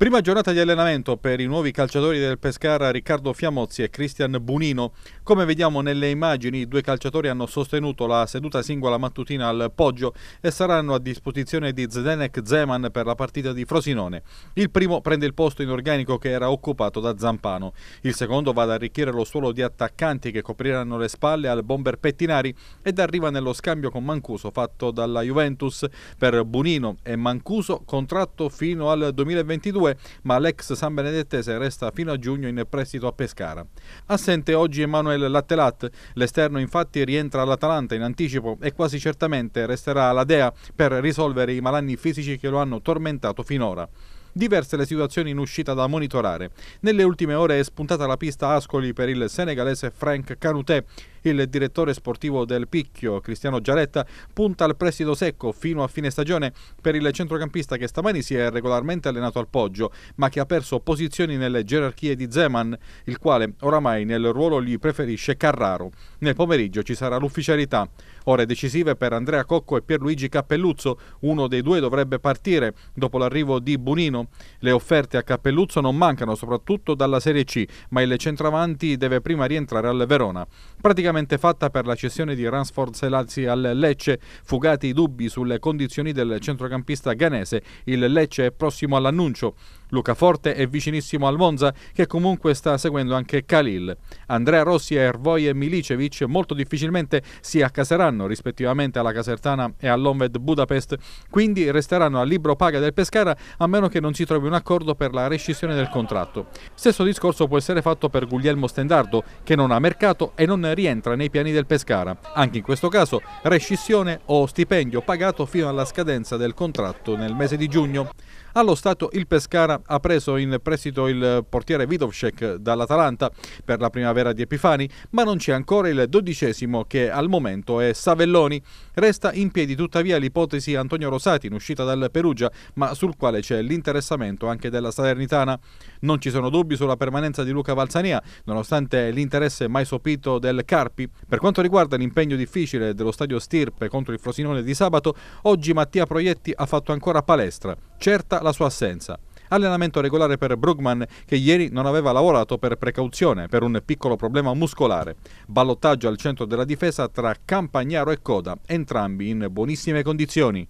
Prima giornata di allenamento per i nuovi calciatori del Pescara Riccardo Fiamozzi e Cristian Bunino. Come vediamo nelle immagini, i due calciatori hanno sostenuto la seduta singola mattutina al Poggio e saranno a disposizione di Zdenek Zeman per la partita di Frosinone. Il primo prende il posto in organico che era occupato da Zampano. Il secondo va ad arricchire lo suolo di attaccanti che copriranno le spalle al bomber Pettinari ed arriva nello scambio con Mancuso fatto dalla Juventus per Bunino e Mancuso contratto fino al 2022 2, ma l'ex San Benedettese resta fino a giugno in prestito a Pescara. Assente oggi Emanuel Lattelat, l'esterno infatti rientra all'Atalanta in anticipo e quasi certamente resterà alla Dea per risolvere i malanni fisici che lo hanno tormentato finora diverse le situazioni in uscita da monitorare. Nelle ultime ore è spuntata la pista Ascoli per il senegalese Frank Canutè, il direttore sportivo del Picchio, Cristiano Giaretta, punta al prestito secco fino a fine stagione per il centrocampista che stamani si è regolarmente allenato al Poggio, ma che ha perso posizioni nelle gerarchie di Zeman, il quale oramai nel ruolo gli preferisce Carraro. Nel pomeriggio ci sarà l'ufficialità. Ore decisive per Andrea Cocco e Pierluigi Cappelluzzo, uno dei due dovrebbe partire dopo l'arrivo di Bunino. Le offerte a Cappelluzzo non mancano, soprattutto dalla Serie C, ma il centravanti deve prima rientrare al Verona. Praticamente praticamente fatta per la cessione di Ransford Selazzi al Lecce. Fugati i dubbi sulle condizioni del centrocampista ghanese, il Lecce è prossimo all'annuncio. Luca Forte è vicinissimo al Monza che comunque sta seguendo anche Khalil. Andrea Rossi, Ervoi e Milicevic molto difficilmente si accaseranno rispettivamente alla Casertana e all'Onved Budapest, quindi resteranno al libro paga del Pescara a meno che non si trovi un accordo per la rescissione del contratto. Stesso discorso può essere fatto per Guglielmo Stendardo che non ha mercato e non rientra nei piani del Pescara. Anche in questo caso rescissione o stipendio pagato fino alla scadenza del contratto nel mese di giugno. Allo stato il Pescara ha preso in prestito il portiere Vidovcek dall'Atalanta per la primavera di Epifani, ma non c'è ancora il dodicesimo che al momento è Savelloni. Resta in piedi tuttavia l'ipotesi Antonio Rosati in uscita dal Perugia, ma sul quale c'è l'interessamento anche della Salernitana. Non ci sono dubbi sulla permanenza di Luca Valzania, nonostante l'interesse mai sopito del Carpi. Per quanto riguarda l'impegno difficile dello stadio Stirpe contro il Frosinone di sabato, oggi Mattia Proietti ha fatto ancora palestra. Certa la sua assenza. Allenamento regolare per Brugman che ieri non aveva lavorato per precauzione per un piccolo problema muscolare. Ballottaggio al centro della difesa tra Campagnaro e Coda, entrambi in buonissime condizioni.